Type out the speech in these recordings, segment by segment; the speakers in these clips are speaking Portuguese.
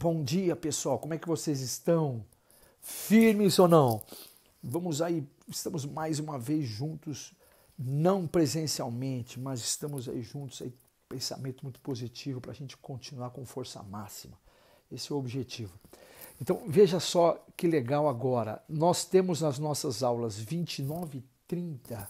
Bom dia, pessoal. Como é que vocês estão? Firmes ou não? Vamos aí, estamos mais uma vez juntos, não presencialmente, mas estamos aí juntos aí, pensamento muito positivo para a gente continuar com força máxima. Esse é o objetivo. Então, veja só que legal agora. Nós temos nas nossas aulas 29 e 30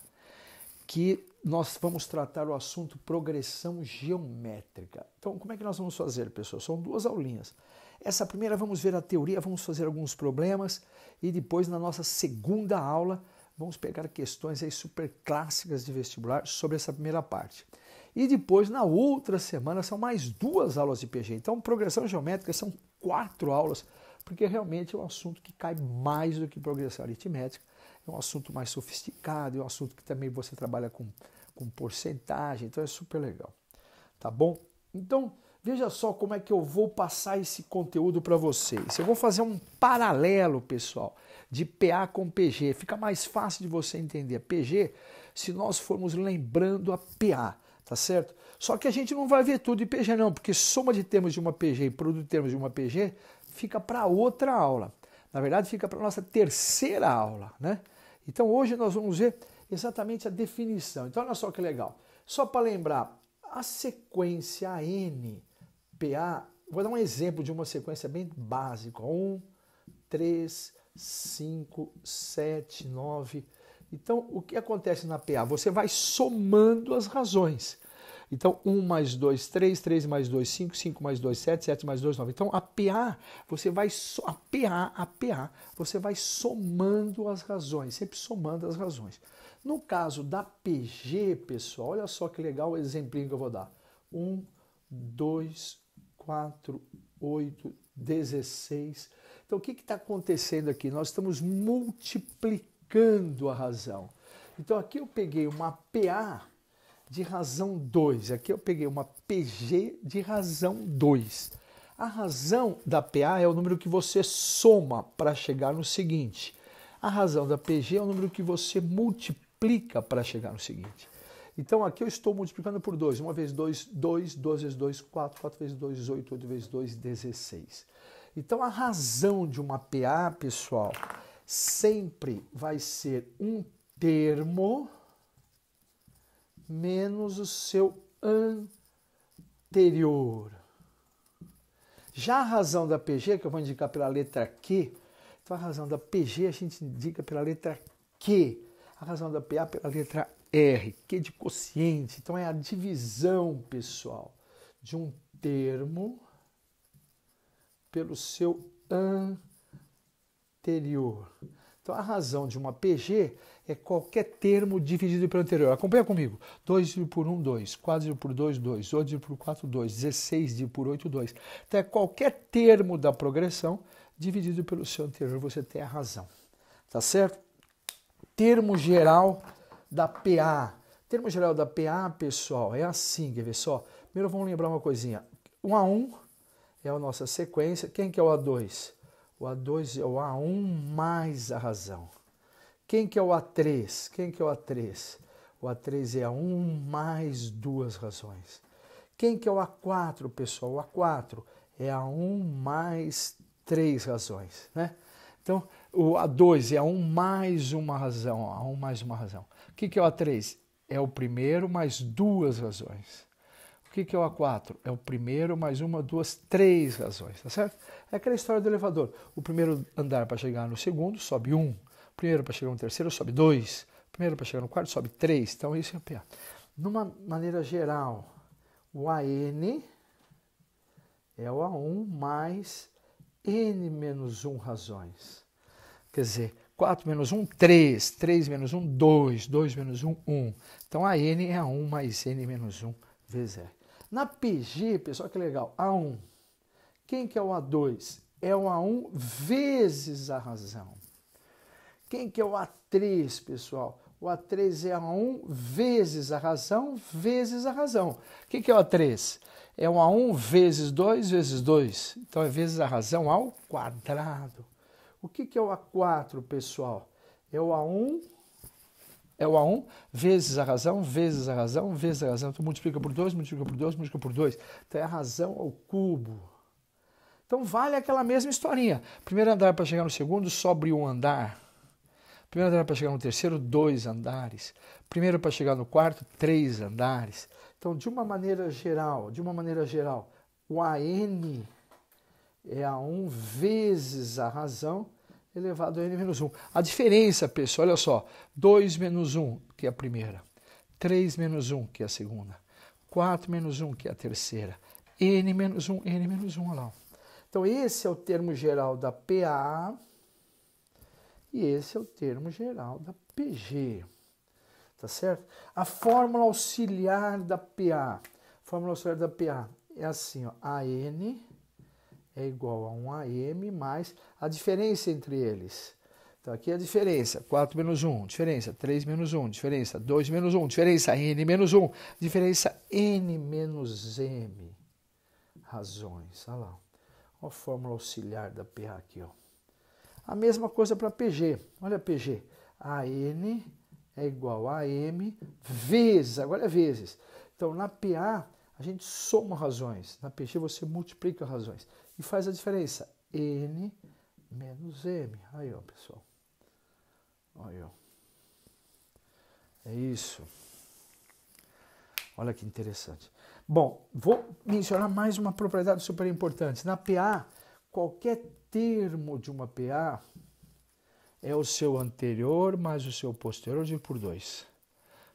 que nós vamos tratar o assunto progressão geométrica. Então, como é que nós vamos fazer, pessoal? São duas aulinhas. Essa primeira vamos ver a teoria, vamos fazer alguns problemas e depois na nossa segunda aula vamos pegar questões aí super clássicas de vestibular sobre essa primeira parte. E depois na outra semana são mais duas aulas de PG. Então, progressão geométrica são quatro aulas, porque realmente é um assunto que cai mais do que progressão aritmética é um assunto mais sofisticado, é um assunto que também você trabalha com, com porcentagem, então é super legal. Tá bom? Então, veja só como é que eu vou passar esse conteúdo para vocês. Eu vou fazer um paralelo, pessoal, de PA com PG. Fica mais fácil de você entender PG se nós formos lembrando a PA, tá certo? Só que a gente não vai ver tudo de PG não, porque soma de termos de uma PG e produto de termos de uma PG fica para outra aula. Na verdade, fica para nossa terceira aula, né? Então hoje nós vamos ver exatamente a definição. Então olha só que legal. Só para lembrar, a sequência N, PA, vou dar um exemplo de uma sequência bem básica. 1, 3, 5, 7, 9. Então o que acontece na PA? Você vai somando as razões. Então, 1 mais 2, 3, 3 mais 2, 5, 5 mais 2, 7, 7 mais 2, 9. Então, a PA, você vai so, a PA, você vai somando as razões, sempre somando as razões. No caso da PG, pessoal, olha só que legal o exemplinho que eu vou dar. 1, 2, 4, 8, 16. Então, o que está acontecendo aqui? Nós estamos multiplicando a razão. Então, aqui eu peguei uma PA de razão 2. Aqui eu peguei uma PG de razão 2. A razão da PA é o número que você soma para chegar no seguinte. A razão da PG é o número que você multiplica para chegar no seguinte. Então aqui eu estou multiplicando por 2. 1 vezes 2, 2, 2 vezes 2, 4, 4 vezes 2, 8, 8 vezes 2, 16. Então a razão de uma PA, pessoal, sempre vai ser um termo menos o seu anterior. Já a razão da PG, que eu vou indicar pela letra Q, então a razão da PG a gente indica pela letra Q, a razão da PA pela letra R, Q de quociente. Então é a divisão, pessoal, de um termo pelo seu anterior. Então a razão de uma PG é qualquer termo dividido pelo anterior. Acompanha comigo. 2 dividido por 1, 2. 4 dividido por 2, 2. 8 dividido por 4, 2. 16 dividido por 8, 2. Então é qualquer termo da progressão dividido pelo seu anterior, você tem a razão. Tá certo? Termo geral da PA. Termo geral da PA, pessoal, é assim, quer ver só? Primeiro vamos lembrar uma coisinha. 1 a 1 é a nossa sequência. Quem que é o A2? O A2 é o A1 mais a razão. Quem que é o A3? Quem que é o A3? O A3 é a 1 mais duas razões. Quem que é o A4, pessoal? O A4 é a 1 mais três razões, né? Então, o A2 é a 1 mais uma razão, a 1 mais uma razão. O que, que é o A3? É o primeiro mais duas razões. O que, que é o A4? É o primeiro mais uma, duas, três razões, tá certo? É aquela história do elevador. O primeiro andar para chegar no segundo sobe um, Primeiro para chegar no terceiro, sobe dois. Primeiro para chegar no quarto, sobe três. Então, isso é PA. Numa maneira geral, o AN é o A1 mais N menos 1 razões. Quer dizer, 4 menos 1, 3. 3 menos 1, 2. 2 menos 1, 1. Então, a N é A1 mais N menos 1 vezes R. Na PG, pessoal, que legal, A1. Quem que é o A2? É o A1 vezes a razão. Quem que é o A3, pessoal? O A3 é A1 vezes a razão, vezes a razão. O que, que é o A3? É um A1 vezes 2 vezes 2. Então é vezes a razão ao quadrado. O que, que é o A4, pessoal? É o A1 é o A1 vezes a razão, vezes a razão, vezes a razão. então, multiplica por 2, multiplica por 2, multiplica por 2. Então é a razão ao cubo. Então vale aquela mesma historinha. Primeiro andar para chegar no segundo, sobre um andar. Primeiro andar para chegar no terceiro, dois andares. Primeiro para chegar no quarto, três andares. Então, de uma maneira geral, de uma maneira geral, o AN é a 1 vezes a razão elevado a n menos 1. A diferença, pessoal, olha só, 2 menos 1, que é a primeira, 3 menos 1, que é a segunda, 4 menos 1, que é a terceira, n menos 1, n menos 1, olha lá. Então, esse é o termo geral da PAA e esse é o termo geral da PG. Tá certo? A fórmula auxiliar da PA. A fórmula auxiliar da PA é assim, ó, AN é igual a 1 AM mais a diferença entre eles. Então aqui é a diferença, 4 menos 1, diferença 3 menos 1, diferença 2 menos 1, diferença N menos 1, diferença N menos M. Razões, olha lá. Olha a fórmula auxiliar da PA aqui, ó. A mesma coisa para PG. Olha PG. AN é igual a M vezes, agora é vezes. Então, na PA, a gente soma razões. Na PG, você multiplica razões. E faz a diferença. N menos M. Aí, ó, pessoal. Aí, ó. É isso. Olha que interessante. Bom, vou mencionar mais uma propriedade super importante. Na PA, qualquer termo de uma PA é o seu anterior mais o seu posterior dividido por 2.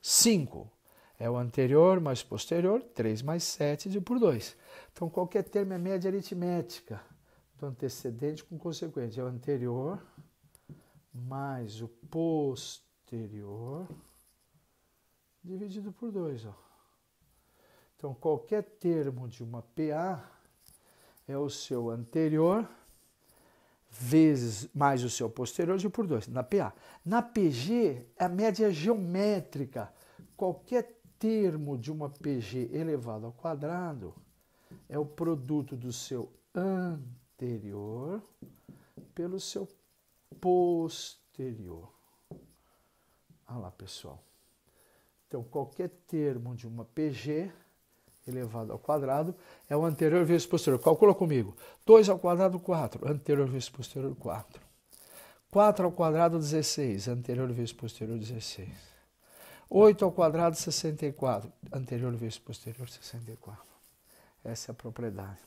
5 é o anterior mais posterior, 3 mais 7 dividido por 2. Então, qualquer termo é média aritmética do antecedente com consequência. É o anterior mais o posterior dividido por 2. Então, qualquer termo de uma PA é o seu anterior mais vezes mais o seu posterior dividido por 2, na PA. Na PG, a média é geométrica. Qualquer termo de uma PG elevado ao quadrado é o produto do seu anterior pelo seu posterior. Olha lá, pessoal. Então, qualquer termo de uma PG elevado ao quadrado é o anterior vezes posterior. Calcula comigo. 2 ao quadrado, 4. Anterior vezes posterior, 4. 4 ao quadrado, 16. Anterior vezes posterior, 16. 8 ao quadrado, 64. Anterior vezes posterior, 64. Essa é a propriedade.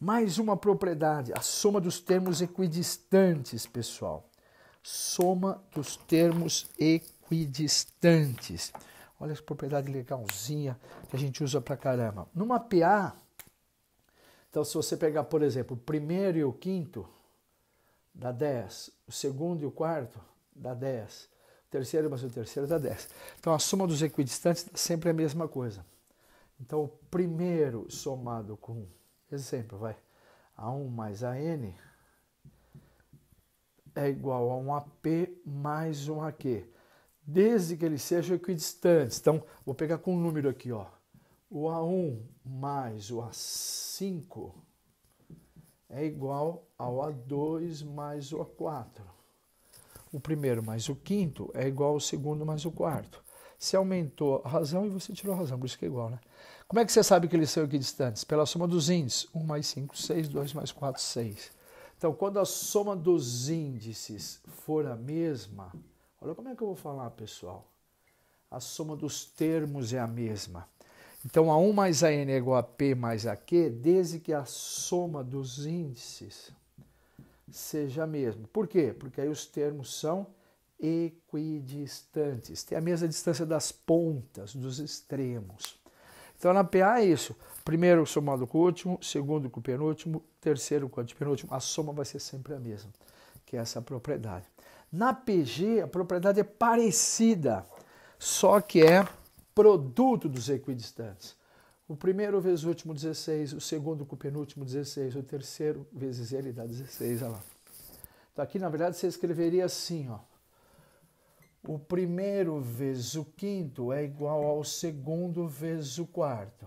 Mais uma propriedade, a soma dos termos equidistantes, pessoal. Soma dos termos equidistantes. Olha as propriedade legalzinha que a gente usa pra caramba. Numa PA, então se você pegar, por exemplo, o primeiro e o quinto, dá 10. O segundo e o quarto, dá 10. O terceiro mais o terceiro dá 10. Então a soma dos equidistantes dá sempre é a mesma coisa. Então o primeiro somado com, exemplo, vai, A1 mais AN é igual a um AP mais um AQ desde que eles sejam equidistantes. Então, vou pegar com um número aqui, ó. O A1 mais o A5 é igual ao A2 mais o A4. O primeiro mais o quinto é igual ao segundo mais o quarto. Você aumentou a razão e você tirou a razão, por isso que é igual, né? Como é que você sabe que eles são equidistantes? Pela soma dos índices. 1 mais 5, 6. 2 mais 4, 6. Então, quando a soma dos índices for a mesma, Olha como é que eu vou falar, pessoal. A soma dos termos é a mesma. Então, A1 mais AN é igual a P mais AQ, desde que a soma dos índices seja a mesma. Por quê? Porque aí os termos são equidistantes. Tem a mesma distância das pontas, dos extremos. Então, na PA é isso. Primeiro somado com o último, segundo com o penúltimo, terceiro com o antepenúltimo. A soma vai ser sempre a mesma, que é essa propriedade. Na PG, a propriedade é parecida, só que é produto dos equidistantes. O primeiro vezes o último 16, o segundo com o penúltimo 16, o terceiro vezes ele dá 16, olha lá. Então aqui, na verdade, você escreveria assim, ó. O primeiro vezes o quinto é igual ao segundo vezes o quarto.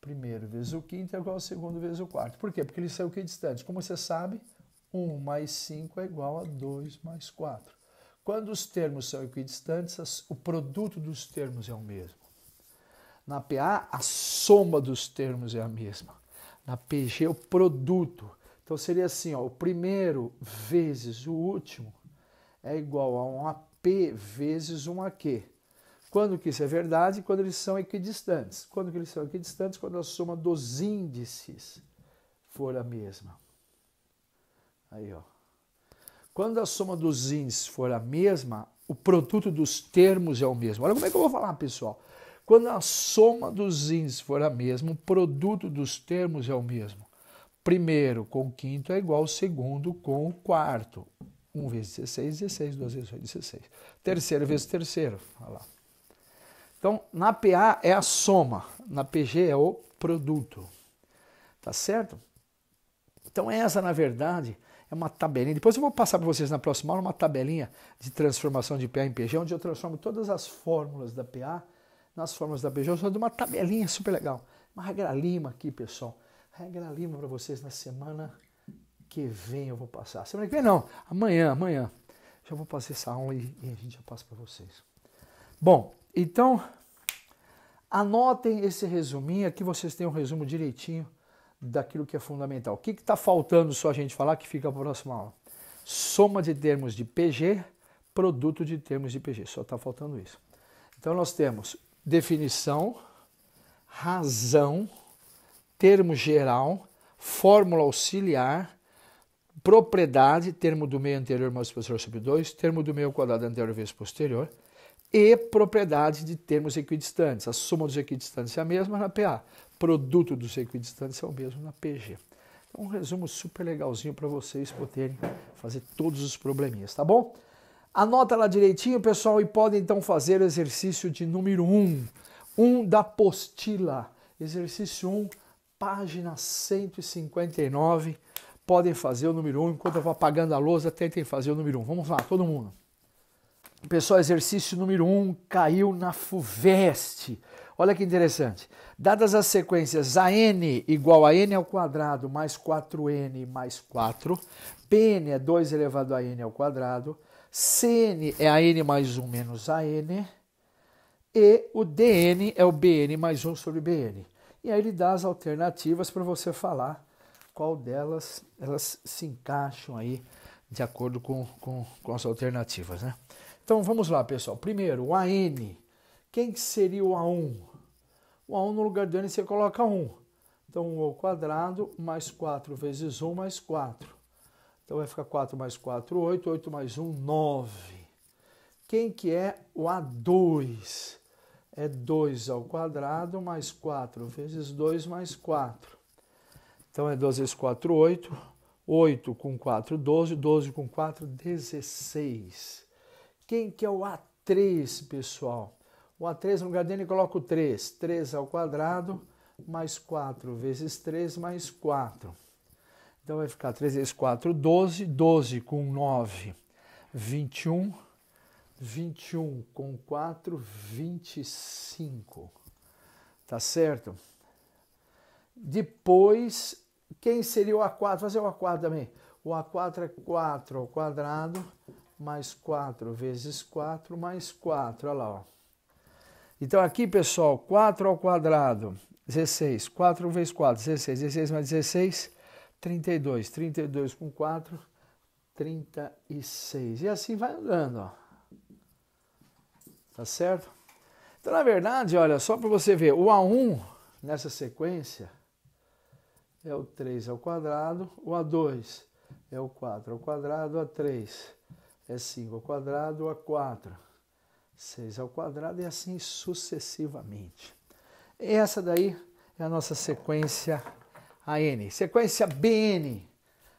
Primeiro vezes o quinto é igual ao segundo vezes o quarto. Por quê? Porque eles são equidistantes. Como você sabe, 1 mais 5 é igual a 2 mais 4. Quando os termos são equidistantes, o produto dos termos é o mesmo. Na PA, a soma dos termos é a mesma. Na PG, o produto. Então seria assim: ó, o primeiro vezes o último é igual a um AP vezes um AQ. Quando que isso é verdade? Quando eles são equidistantes. Quando que eles são equidistantes? Quando a soma dos índices for a mesma. Aí, ó. Quando a soma dos índices for a mesma, o produto dos termos é o mesmo. Olha como é que eu vou falar, pessoal. Quando a soma dos índices for a mesma, o produto dos termos é o mesmo. Primeiro com quinto é igual ao segundo com o quarto. 1 vezes 16, 16, 2 vezes 8, 16. Terceiro vezes terceiro. Olha lá. Então, na PA é a soma, na PG é o produto. Tá certo? Então, essa, na verdade, é uma tabelinha. Depois eu vou passar para vocês na próxima aula uma tabelinha de transformação de PA em PG, onde eu transformo todas as fórmulas da PA nas fórmulas da PG. Eu só dou uma tabelinha super legal. Uma regra lima aqui, pessoal. Regra lima para vocês na semana que vem eu vou passar. Semana que vem não, amanhã, amanhã. Já vou passar essa aula e, e a gente já passa para vocês. Bom, então anotem esse resuminho. Aqui vocês têm um resumo direitinho daquilo que é fundamental. O que está faltando só a gente falar que fica para a próxima aula? Soma de termos de PG, produto de termos de PG. Só está faltando isso. Então nós temos definição, razão, termo geral, fórmula auxiliar, propriedade, termo do meio anterior mais posterior sobre 2, termo do meio quadrado anterior vezes posterior, e propriedade de termos equidistantes. A soma dos equidistantes é a mesma na PA produto dos equidistantes é o mesmo na PG. Então, um resumo super legalzinho para vocês poderem fazer todos os probleminhas, tá bom? Anota lá direitinho, pessoal, e podem então fazer o exercício de número 1, um, 1 um da apostila. Exercício 1, um, página 159. Podem fazer o número 1. Um. Enquanto eu vou apagando a lousa, tentem fazer o número 1. Um. Vamos lá, todo mundo. Pessoal, exercício número 1 um, caiu na FUVEST. Olha que interessante. Dadas as sequências AN igual a n ao quadrado mais 4n mais 4, PN é 2 elevado a n ao quadrado, CN é a n mais 1 menos a n, e o DN é o BN mais 1 sobre BN. E aí ele dá as alternativas para você falar qual delas elas se encaixam aí de acordo com, com, com as alternativas. Né? Então vamos lá, pessoal. Primeiro, o AN quem seria o A1? O A1 no lugar do N você coloca 1. Então 1 ao quadrado mais 4 vezes 1 mais 4. Então vai ficar 4 mais 4, 8. 8 mais 1, 9. Quem que é o A2? É 2 ao quadrado mais 4 vezes 2 mais 4. Então é 2 vezes 4, 8. 8 com 4, 12. 12 com 4, 16. Quem que é o A3, pessoal? O A3 no lugar dele coloco 3. 3 ao quadrado mais 4 vezes 3 mais 4. Então vai ficar 3 vezes 4, 12. 12 com 9, 21. 21 com 4, 25. Tá certo? Depois, quem seria o A4? Fazer o A4 também. O A4 é 4 ao quadrado mais 4 vezes 4 mais 4. Olha lá, ó. Então aqui, pessoal, 4 ao quadrado, 16. 4 vezes 4, 16. 16 mais 16, 32. 32 com 4, 36. E assim vai andando, ó. Tá certo? Então, na verdade, olha, só para você ver, o A1 nessa sequência é o 3 ao quadrado, o A2 é o 4 ao quadrado, o A3 é 5 ao quadrado, o A4 6 ao quadrado e assim sucessivamente. Essa daí é a nossa sequência AN. Sequência BN.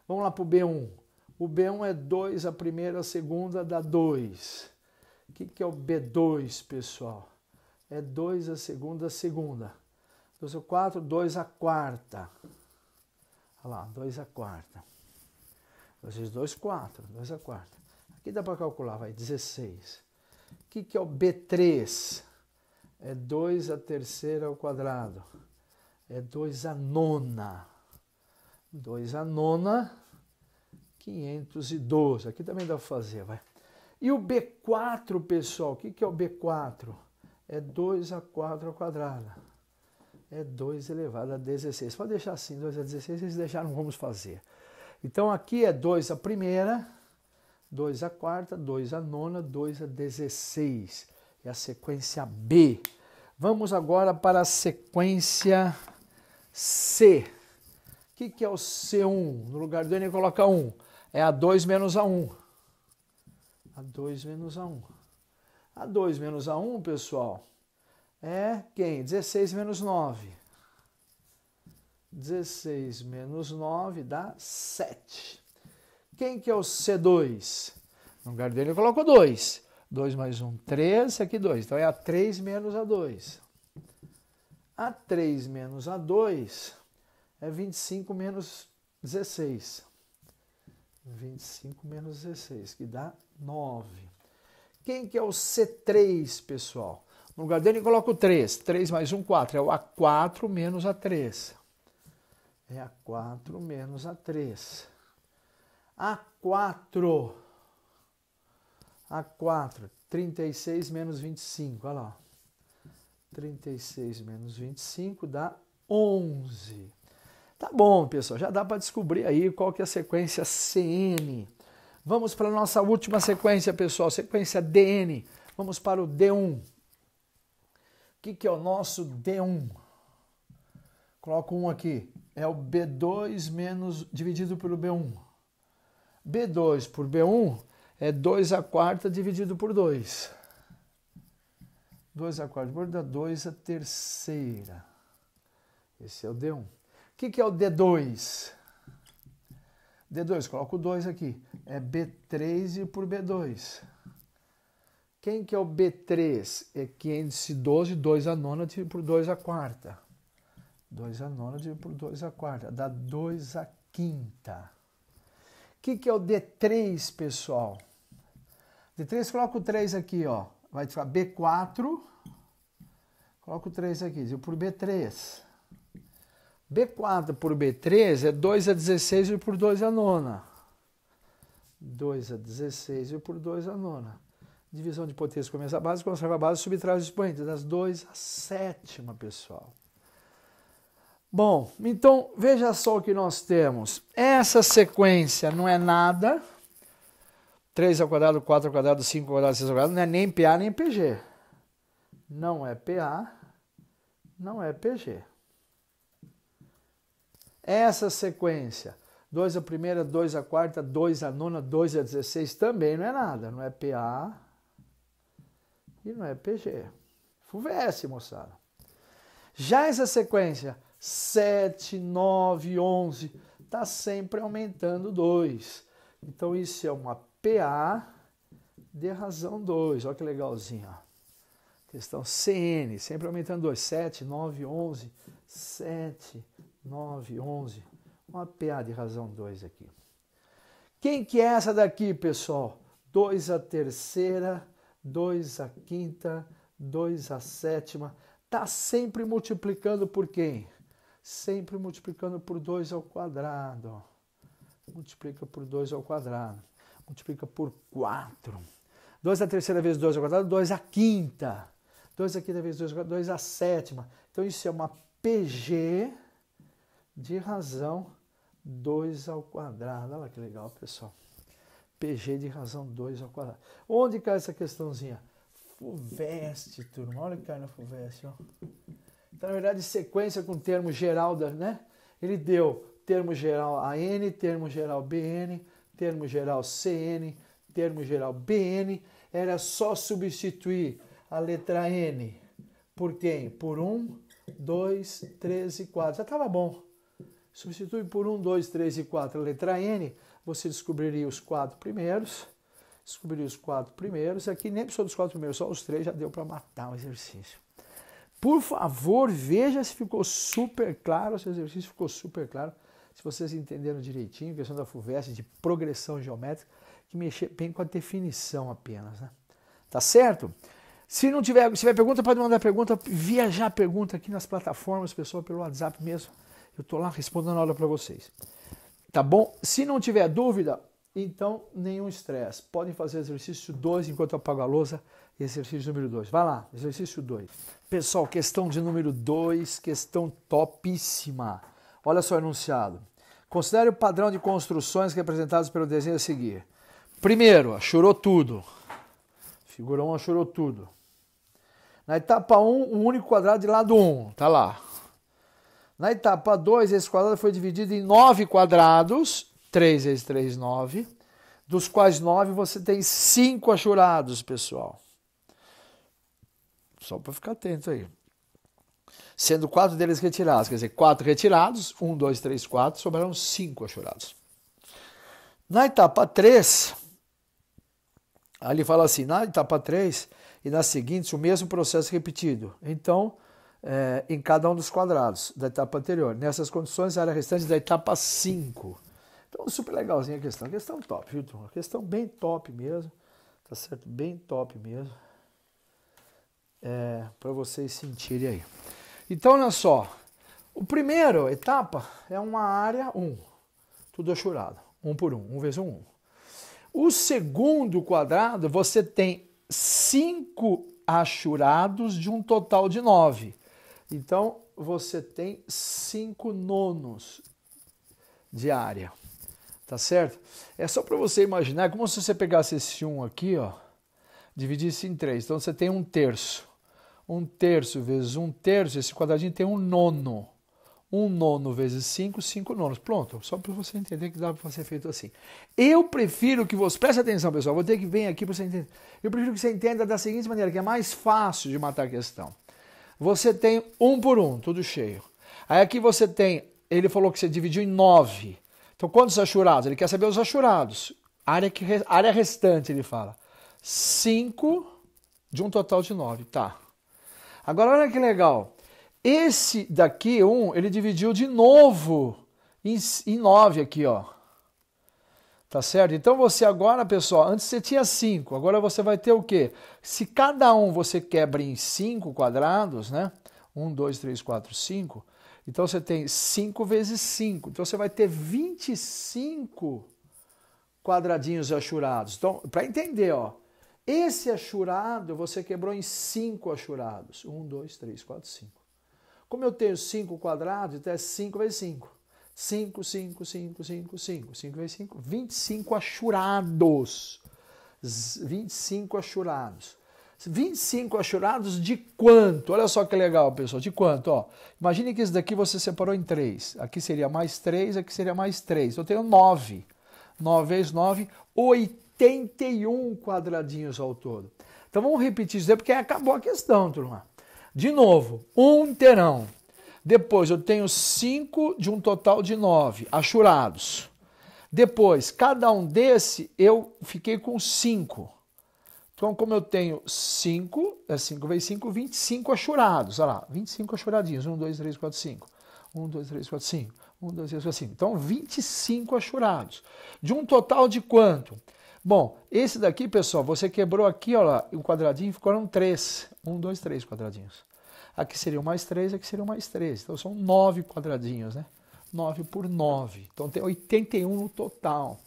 Vamos lá para o B1. O B1 é 2, a primeira, a segunda dá 2. O que, que é o B2, pessoal? É 2 a segunda, a segunda. 2 a 4, 2 a quarta. Olha lá, 2 a quarta. 2 vezes 2, 4. 2 a quarta. Aqui dá para calcular, vai 16 que, que é o B3? É 2 a terceira ao quadrado. É 2 a nona. 2 a nona, 512. Aqui também dá para fazer, vai. E o B4, pessoal, o que, que é o B4? É 2 a 4 ao quadrado. É 2 elevado a 16. Pode deixar assim, 2 a 16, eles deixaram, vamos fazer. Então aqui é 2 a primeira, 2 a quarta, 2 a nona, 2 a 16. É a sequência B. Vamos agora para a sequência C. O que, que é o C1? No lugar do N coloca 1. É A2 menos A1. A2 menos A1. A2 menos A1, pessoal, é quem? 16 menos 9. 16 menos 9 dá 7. Quem que é o C2? No lugar dele eu coloco 2. 2 mais 1, 3, aqui 2. Então é A3 menos A2. A3 menos A2 é 25 menos 16. 25 menos 16, que dá 9. Quem que é o C3, pessoal? No lugar dele eu coloco 3. 3 mais 1, 4. É o A4 menos A3. É A4 menos A3. A4. A4. 36 menos 25. Olha lá. 36 menos 25 dá 11. Tá bom, pessoal. Já dá para descobrir aí qual que é a sequência CN. Vamos para a nossa última sequência, pessoal. Sequência DN. Vamos para o D1. O que, que é o nosso D1? Coloco um aqui. É o B2 menos dividido pelo B1. B2 por B1 é 2 a quarta dividido por 2. 2 a quarta por 2 dá 2 a terceira. Esse é o D1. O que, que é o D2? D2, coloco o 2 aqui. É B3 por B2. Quem que é o B3? É 512, 2 a nona dividido por 2 a quarta. 2 a nona dividido por 2 a quarta. Dá 2 a quinta que, que é o D3, pessoal? D3, coloca o 3 aqui, ó. Vai ficar B4. Coloca o 3 aqui, dividido por B3. B4 por B3 é 2 a 16 e por 2 a nona. 2 a 16 e por 2 a nona. Divisão de potência começa a base, conserva a base, subtrai os expoentes. Das 2 a sétima, pessoal. Bom, então veja só o que nós temos. Essa sequência não é nada. 3 ao quadrado, 4 ao quadrado, 5 ao quadrado, 6 ao quadrado, não é nem PA nem PG. Não é PA, não é PG. Essa sequência, 2 a primeira, 2 a quarta, 2 a nona, 2 a 16, também não é nada. Não é PA e não é PG. Fuvesse, moçada. Já essa sequência, 7, 9, 11, está sempre aumentando 2. Então isso é uma PA de razão 2. Olha que legalzinho. Ó. Questão CN, sempre aumentando 2. 7, 9, 11, 7, 9, 11. Uma PA de razão 2 aqui. Quem que é essa daqui, pessoal? 2 a terceira, 2 a quinta, 2 a sétima. Está sempre multiplicando por quem? sempre multiplicando por 2 ao quadrado. Multiplica por 2 ao quadrado. Multiplica por 4. 2 a terceira vez 2 ao quadrado, 2 a quinta. 2 a quinta vez 2 ao quadrado, 2 a sétima. Então isso é uma PG de razão 2 ao quadrado. Olha lá que legal, pessoal. PG de razão 2 ao quadrado. Onde cai essa questãozinha? FUVEST, turma. Olha que cai na FUVEST, ó. Então, na verdade, sequência com termo geral, da, né? Ele deu termo geral AN, termo geral BN, termo geral CN, termo geral BN. Era só substituir a letra N por quem? Por 1, 2, 3 e 4. Já estava bom. Substitui por 1, 2, 3 e 4 a letra N, você descobriria os quatro primeiros. Descobriria os quatro primeiros. Aqui nem precisou dos quatro primeiros, só os três já deu para matar o exercício. Por favor, veja se ficou super claro, se o exercício ficou super claro, se vocês entenderam direitinho, questão da FUVEST de progressão geométrica, que mexe bem com a definição apenas, né? Tá certo? Se não tiver, se tiver pergunta, pode mandar pergunta, viajar pergunta aqui nas plataformas, pessoal, pelo WhatsApp mesmo. Eu tô lá respondendo a aula para vocês. Tá bom? Se não tiver dúvida, então nenhum estresse. Podem fazer exercício 2 enquanto apago a lousa. Exercício número 2. Vai lá, exercício 2. Pessoal, questão de número 2, questão topíssima. Olha só o enunciado. Considere o padrão de construções representados pelo desenho a seguir. Primeiro, chorou tudo. Figura 1 um, chorou tudo. Na etapa 1, um, o um único quadrado de lado 1, um, tá lá. Na etapa 2, esse quadrado foi dividido em 9 quadrados, 3 vezes 3, 9, dos quais 9 você tem 5 achurados, pessoal. Só para ficar atento aí. Sendo quatro deles retirados, quer dizer, quatro retirados, um, dois, três, quatro, sobraram cinco achurados. Na etapa 3, ali fala assim, na etapa 3 e nas seguintes, o mesmo processo repetido. Então, é, em cada um dos quadrados da etapa anterior. Nessas condições, a área restante da etapa 5. Então, super legalzinha a questão. Questão top, viu, turma? Questão bem top mesmo. Tá certo? Bem top mesmo é, para vocês sentirem aí. Então, olha só. O primeiro etapa é uma área 1. Um, tudo achurado. Um por um. Um vezes um. um. O segundo quadrado, você tem cinco achurados de um total de nove. Então, você tem cinco nonos de área. Tá certo? É só para você imaginar, é como se você pegasse esse um aqui, ó, dividisse em três. Então, você tem um terço. Um terço vezes um terço, esse quadradinho tem um nono. Um nono vezes cinco, cinco nonos. Pronto, só para você entender que dá para ser feito assim. Eu prefiro que você. Preste atenção, pessoal, vou ter que vir aqui para você entender. Eu prefiro que você entenda da seguinte maneira, que é mais fácil de matar a questão. Você tem um por um, tudo cheio. Aí aqui você tem. Ele falou que você dividiu em nove. Então, quantos achurados? Ele quer saber os achurados. Área, que, área restante, ele fala. 5 de um total de 9. Tá. Agora olha que legal. Esse daqui, um, ele dividiu de novo em, em nove aqui, ó. Tá certo? Então você agora, pessoal, antes você tinha cinco, agora você vai ter o quê? Se cada um você quebra em cinco quadrados, né? Um, dois, três, quatro, cinco. Então você tem cinco vezes cinco. Então você vai ter 25 quadradinhos achurados. Então, para entender, ó, esse achurado você quebrou em cinco achurados. Um, dois, três, quatro, cinco. Como eu tenho cinco quadrados, então é cinco vezes cinco. 5, 5, 5, 5, 5. 5 vezes 5, 25 achurados. 25 achurados. 25 achurados de quanto? Olha só que legal, pessoal. De quanto? Ó, imagine que isso daqui você separou em 3. Aqui seria mais 3, aqui seria mais 3. Eu tenho 9. 9 vezes 9, 8. 81 quadradinhos ao todo. Então vamos repetir isso aí, porque acabou a questão, turma. De novo, um terão. Depois eu tenho cinco de um total de nove, achurados. Depois, cada um desse, eu fiquei com cinco. Então, como eu tenho 5, é 5 vezes 5, 25 achurados. Olha lá, 25 achuradinhos. 1, 2, 3, 4, 5. 1, 2, 3, 4, 5. 1, 2, 3, 4, 5. Então, 25 achurados. De um total de quanto? Bom, esse daqui, pessoal, você quebrou aqui, olha lá, um quadradinho, ficaram três. Um, dois, três quadradinhos. Aqui seriam mais três, aqui seriam mais três. Então são nove quadradinhos, né? Nove por nove. Então tem 81 no total.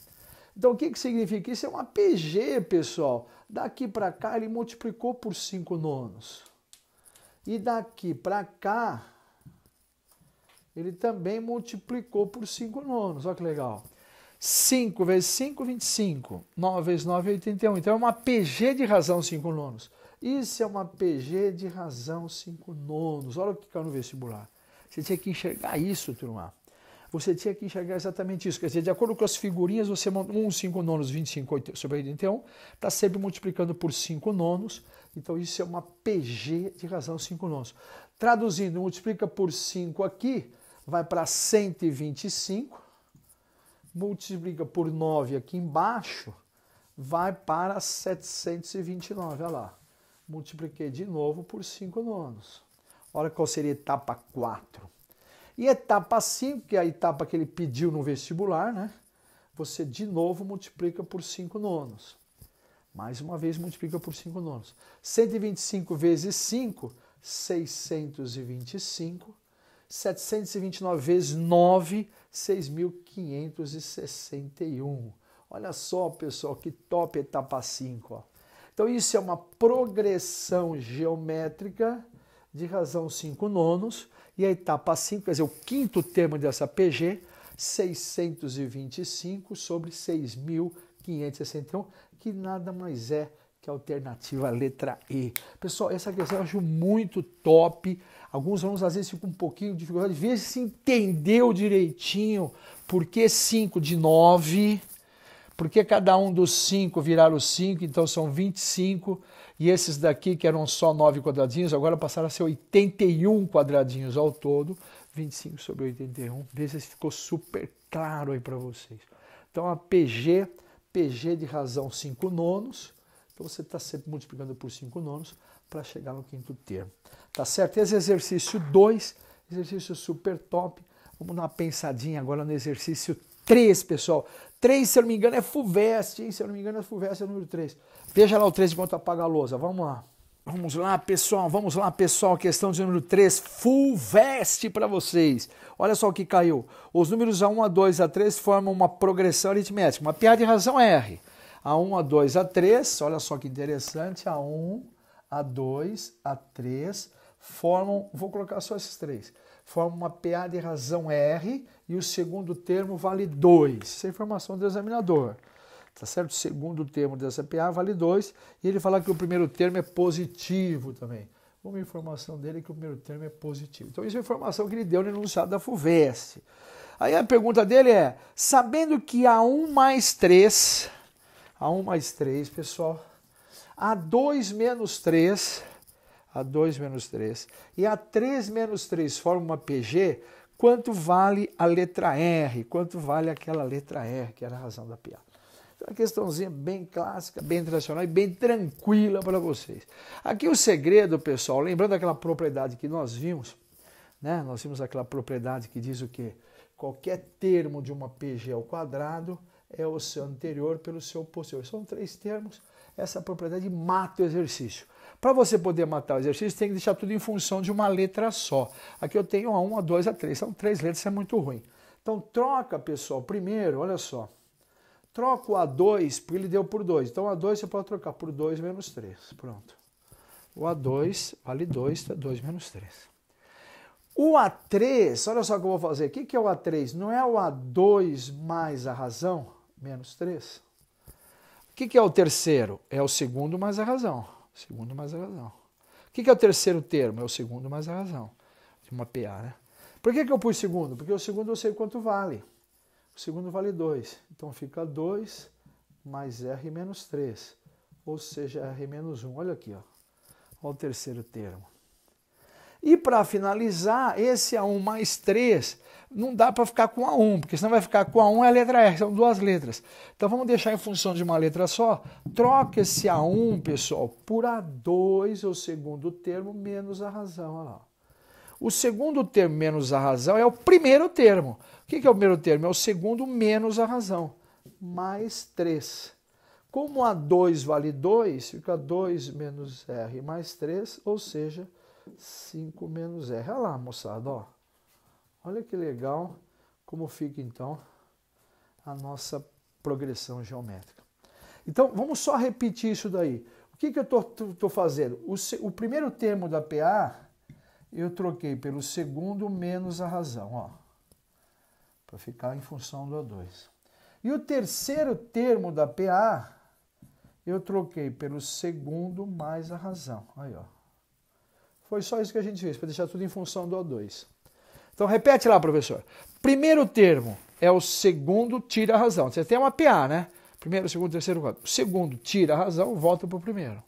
Então o que, que significa? Isso é um APG, pessoal. Daqui para cá ele multiplicou por cinco nonos. E daqui para cá ele também multiplicou por cinco nonos. Olha que legal. 5 vezes 5, 25. 9 vezes 9, 81. Então é uma PG de razão 5 nonos. Isso é uma PG de razão 5 nonos. Olha o que caiu no vestibular. Você tinha que enxergar isso, turma. Você tinha que enxergar exatamente isso. Quer dizer, de acordo com as figurinhas, você monta 1, 5 nonos, 25 8, sobre 81. Está sempre multiplicando por 5 nonos. Então isso é uma PG de razão 5 nonos. Traduzindo, multiplica por 5 aqui, vai para 125 multiplica por 9 aqui embaixo, vai para 729. Olha lá. Multipliquei de novo por 5 nonos. Olha qual seria a etapa 4. E etapa 5, que é a etapa que ele pediu no vestibular, né? Você de novo multiplica por 5 nonos. Mais uma vez multiplica por 5 nonos. 125 vezes 5, 625. 729 vezes 9, 6.561. Olha só, pessoal, que top etapa 5. Então, isso é uma progressão geométrica de razão 5 nonos. E a etapa 5, quer dizer, o quinto termo dessa PG, 625 sobre 6.561, que nada mais é que é a alternativa letra E. Pessoal, essa questão eu acho muito top. Alguns alunos às vezes ficam um pouquinho de dificuldade, veja se entendeu direitinho por que 5 de 9, por que cada um dos 5 viraram 5, então são 25, e esses daqui que eram só 9 quadradinhos, agora passaram a ser 81 quadradinhos ao todo, 25 sobre 81, veja se ficou super claro aí para vocês. Então a PG, PG de razão 5 nonos, então você está sempre multiplicando por 5 nonos para chegar no quinto termo. Tá certo? Esse exercício 2, exercício super top. Vamos dar uma pensadinha agora no exercício 3, pessoal. 3, se eu não me engano, é FUVEST, hein? Se eu não me engano, é FUVEST é o número 3. Veja lá o 3 enquanto apaga a lousa. Vamos lá. Vamos lá, pessoal. Vamos lá, pessoal. Questão de número 3, FUVEST para vocês. Olha só o que caiu. Os números A1, A2, A3 formam uma progressão aritmética. Uma piada de razão R. A1, A2, A3, olha só que interessante, A1, A2, A3 formam, vou colocar só esses três, formam uma PA de razão R e o segundo termo vale 2. Essa é a informação do examinador. Tá certo? O segundo termo dessa PA vale 2 e ele fala que o primeiro termo é positivo também. Uma informação dele é que o primeiro termo é positivo. Então, isso é a informação que ele deu no enunciado da FUVEST. Aí a pergunta dele é: sabendo que A1 mais 3 a 1 mais 3, pessoal. A 2 menos 3. A 2 menos 3. E a 3 menos 3 forma uma PG. Quanto vale a letra R? Quanto vale aquela letra R, que era a razão da piada? Então, uma questãozinha bem clássica, bem tradicional e bem tranquila para vocês. Aqui o segredo, pessoal, lembrando aquela propriedade que nós vimos, né? Nós vimos aquela propriedade que diz o quê? Qualquer termo de uma PG ao quadrado é o seu anterior pelo seu posterior. São três termos. Essa propriedade mata o exercício. Para você poder matar o exercício, tem que deixar tudo em função de uma letra só. Aqui eu tenho a 1, a 2, a 3. São três letras, isso é muito ruim. Então troca, pessoal. Primeiro, olha só. Troca o A2, porque ele deu por 2. Então A2 você pode trocar por 2 menos 3. Pronto. O A2 vale 2, 2 tá? menos 3. O A3, olha só o que eu vou fazer. O que é o A3? Não é o A2 mais a razão? menos 3. O que, que é o terceiro? É o segundo mais a razão. Segundo mais a razão. O que, que é o terceiro termo? É o segundo mais a razão. De uma PA, né? Por que, que eu pus segundo? Porque o segundo eu sei quanto vale. O segundo vale 2. Então fica 2 mais R menos 3. Ou seja, R menos 1. Olha aqui, ó. Olha o terceiro termo. E para finalizar, esse A1 mais 3, não dá para ficar com A1, porque senão vai ficar com A1 e a letra R, são duas letras. Então vamos deixar em função de uma letra só. Troca esse A1, pessoal, por A2, o segundo termo, menos a razão. Olha lá. O segundo termo menos a razão é o primeiro termo. O que é o primeiro termo? É o segundo menos a razão, mais 3. Como A2 vale 2, fica 2 menos R mais 3, ou seja, 5 menos R. Olha lá, moçada, ó. Olha que legal como fica, então, a nossa progressão geométrica. Então, vamos só repetir isso daí. O que, que eu estou fazendo? O, o, primeiro termo da PA, eu troquei pelo segundo menos a razão, ó. Para ficar em função do a 2 E o terceiro termo da PA, eu troquei pelo segundo mais a razão. Aí, ó. Foi só isso que a gente fez, para deixar tudo em função do O2. Então repete lá, professor. Primeiro termo é o segundo tira a razão. Você tem uma PA, né? Primeiro, segundo, terceiro, quarto. O segundo tira a razão, volta para o primeiro.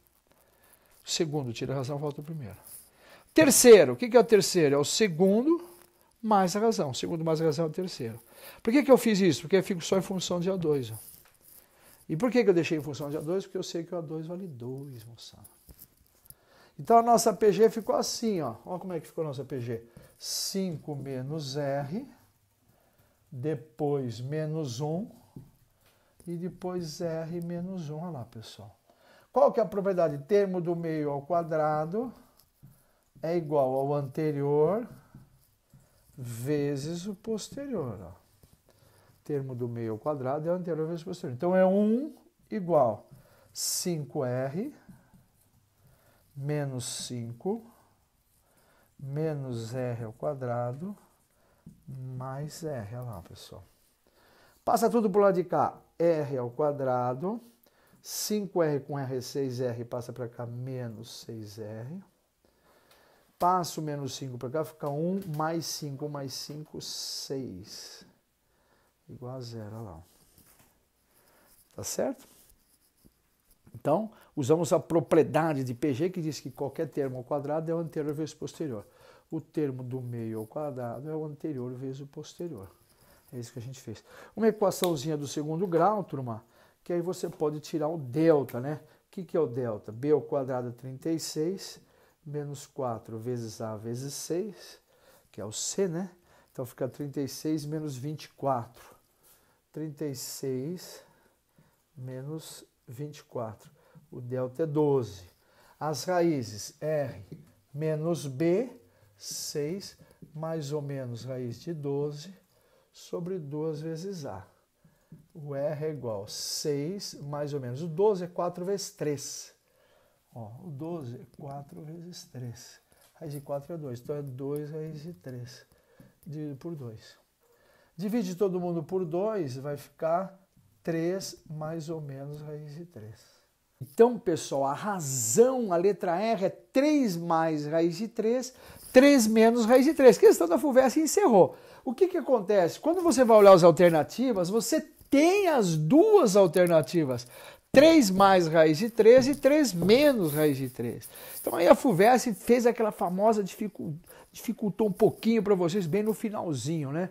O segundo tira a razão, volta para o primeiro. Terceiro, o que é o terceiro? É o segundo mais a razão. O segundo mais a razão é o terceiro. Por que, que eu fiz isso? Porque eu fico só em função de O2. Ó. E por que, que eu deixei em função de O2? Porque eu sei que o O2 vale 2, moçada. Então a nossa PG ficou assim, ó. Olha como é que ficou a nossa PG. 5 menos R, depois menos 1 e depois R menos 1. Olha lá, pessoal. Qual que é a propriedade? Termo do meio ao quadrado é igual ao anterior vezes o posterior. Ó. Termo do meio ao quadrado é o anterior vezes o posterior. Então é 1 igual 5R menos 5, menos R ao quadrado, mais R. Olha lá, pessoal. Passa tudo para o lado de cá. R ao quadrado, 5R com R, 6R, passa para cá, menos 6R. Passa o menos 5 para cá, fica 1, mais 5, mais 5, 6. Igual a zero, olha lá. Tá certo? Então, usamos a propriedade de PG que diz que qualquer termo ao quadrado é o anterior vezes o posterior. O termo do meio ao quadrado é o anterior vezes o posterior. É isso que a gente fez. Uma equaçãozinha do segundo grau, turma, que aí você pode tirar o delta, né? O que, que é o delta? B ao quadrado 36 é menos 4 vezes A vezes 6, que é o C, né? Então fica 36 menos 24. 36 menos 24 o delta é 12. As raízes R menos B, 6, mais ou menos raiz de 12, sobre 2 vezes A. O R é igual a 6 mais ou menos. O 12 é 4 vezes 3. Ó, o 12 é 4 vezes 3. Raiz de 4 é 2. Então é 2 raiz de 3 dividido por 2. Divide todo mundo por 2, vai ficar 3 mais ou menos raiz de 3. Então, pessoal, a razão, a letra R é 3 mais raiz de 3, 3 menos raiz de 3. Questão da FUVEST encerrou. O que, que acontece? Quando você vai olhar as alternativas, você tem as duas alternativas. 3 mais raiz de 3 e 3 menos raiz de 3. Então aí a FUVEST fez aquela famosa dificuldade, dificultou um pouquinho para vocês bem no finalzinho, né?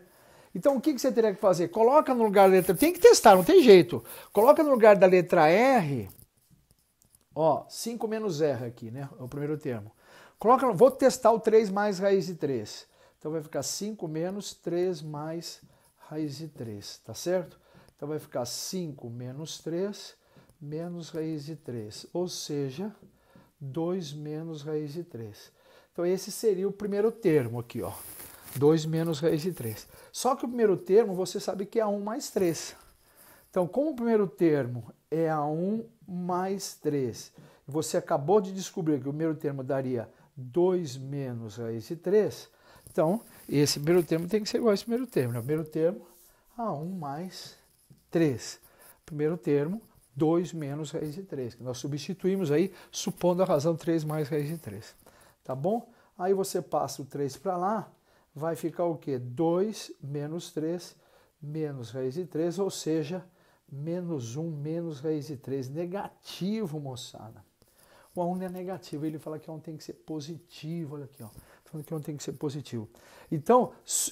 Então o que, que você teria que fazer? Coloca no lugar da letra, tem que testar, não tem jeito. Coloca no lugar da letra R Ó, 5 menos R aqui, né? É o primeiro termo. Coloca, vou testar o 3 mais raiz de 3. Então vai ficar 5 menos 3 mais raiz de 3, tá certo? Então vai ficar 5 menos 3 menos raiz de 3, ou seja, 2 menos raiz de 3. Então esse seria o primeiro termo aqui, ó. 2 menos raiz de 3. Só que o primeiro termo você sabe que é 1 mais 3. Então, como o primeiro termo é a 1 mais 3. Você acabou de descobrir que o primeiro termo daria 2 menos raiz de 3. Então, esse primeiro termo tem que ser igual a esse primeiro termo. Né? O primeiro termo, a 1 mais 3. Primeiro termo, 2 menos raiz de 3, que nós substituímos aí, supondo a razão 3 mais raiz de 3. Tá bom? Aí você passa o 3 para lá, vai ficar o quê? 2 menos 3 menos raiz de 3, ou seja, menos 1, menos raiz de 3, negativo, moçada. O A1 é negativo, ele fala que o A1 tem que ser positivo, olha aqui, ó. Falando que o A1 tem que ser positivo. Então,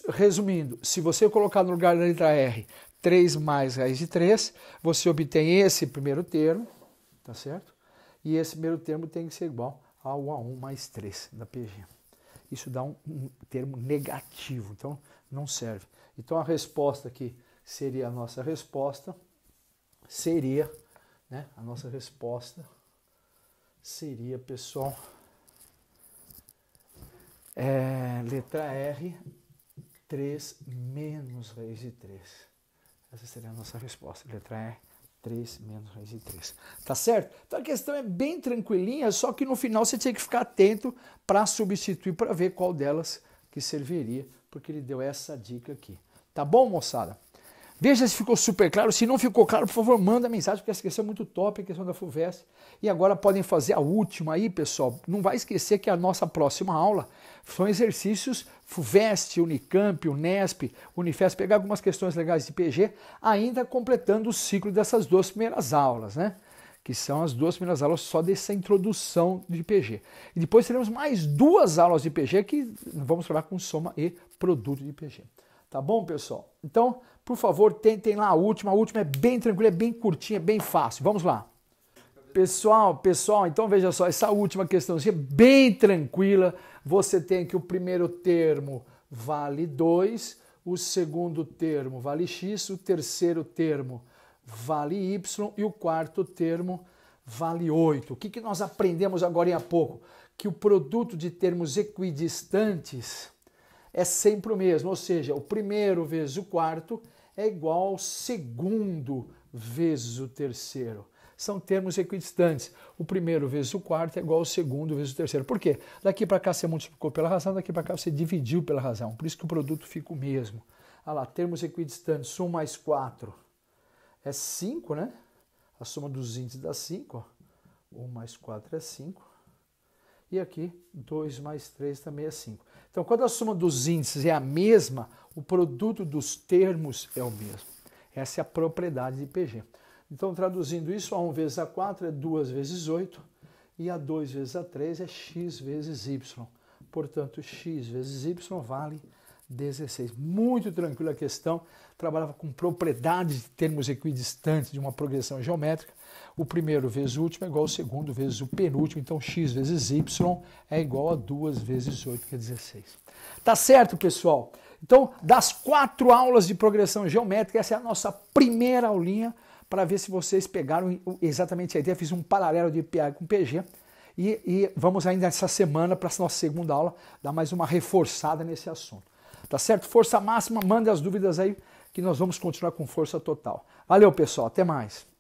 resumindo, se você colocar no lugar da letra R 3 mais raiz de 3, você obtém esse primeiro termo, tá certo? E esse primeiro termo tem que ser igual ao A1 mais 3 da PG. Isso dá um, um termo negativo, então não serve. Então a resposta aqui seria a nossa resposta seria, né? A nossa resposta seria, pessoal, é, letra R, 3 menos raiz de 3. Essa seria a nossa resposta, letra R, 3 menos raiz de 3. Tá certo? Então a questão é bem tranquilinha, só que no final você tinha que ficar atento para substituir, para ver qual delas que serviria, porque ele deu essa dica aqui. Tá bom, moçada? Veja se ficou super claro. Se não ficou claro, por favor, manda mensagem, porque essa questão é muito top, a questão da FUVEST. E agora podem fazer a última aí, pessoal. Não vai esquecer que a nossa próxima aula são exercícios FUVEST, Unicamp, Unesp, Unifesp, pegar algumas questões legais de PG, ainda completando o ciclo dessas duas primeiras aulas, né? que são as duas primeiras aulas só dessa introdução de PG. E depois teremos mais duas aulas de PG que vamos trabalhar com soma e produto de PG. Tá bom, pessoal? Então, por favor, tentem lá a última. A última é bem tranquila, é bem curtinha, é bem fácil. Vamos lá. Pessoal, pessoal, então veja só, essa última questãozinha é bem tranquila. Você tem que o primeiro termo vale 2, o segundo termo vale x, o terceiro termo vale y e o quarto termo vale 8. O que, que nós aprendemos agora em pouco? Que o produto de termos equidistantes é sempre o mesmo, ou seja, o primeiro vezes o quarto é igual ao segundo vezes o terceiro. São termos equidistantes. O primeiro vezes o quarto é igual ao segundo vezes o terceiro. Por quê? Daqui para cá você multiplicou pela razão, daqui para cá você dividiu pela razão. Por isso que o produto fica o mesmo. Olha lá, termos equidistantes, 1 mais 4 é 5, né? A soma dos índices dá 5. 1 mais 4 é 5. E aqui 2 mais 3 também é 5. Então, quando a soma dos índices é a mesma, o produto dos termos é o mesmo. Essa é a propriedade de PG. Então, traduzindo isso, a 1 vezes A4 é 2 vezes 8 e a 2 vezes A3 é x vezes y. Portanto, x vezes y vale 16. Muito tranquila a questão. Trabalhava com propriedades de termos equidistantes de uma progressão geométrica. O primeiro vezes o último é igual ao segundo vezes o penúltimo. Então, x vezes y é igual a 2 vezes 8, que é 16. Tá certo, pessoal? Então, das quatro aulas de progressão geométrica, essa é a nossa primeira aulinha para ver se vocês pegaram exatamente a ideia. Fiz um paralelo de PA com PG. E, e vamos ainda essa semana, para a nossa segunda aula, dar mais uma reforçada nesse assunto. Tá certo? Força máxima, mande as dúvidas aí que nós vamos continuar com força total. Valeu, pessoal. Até mais.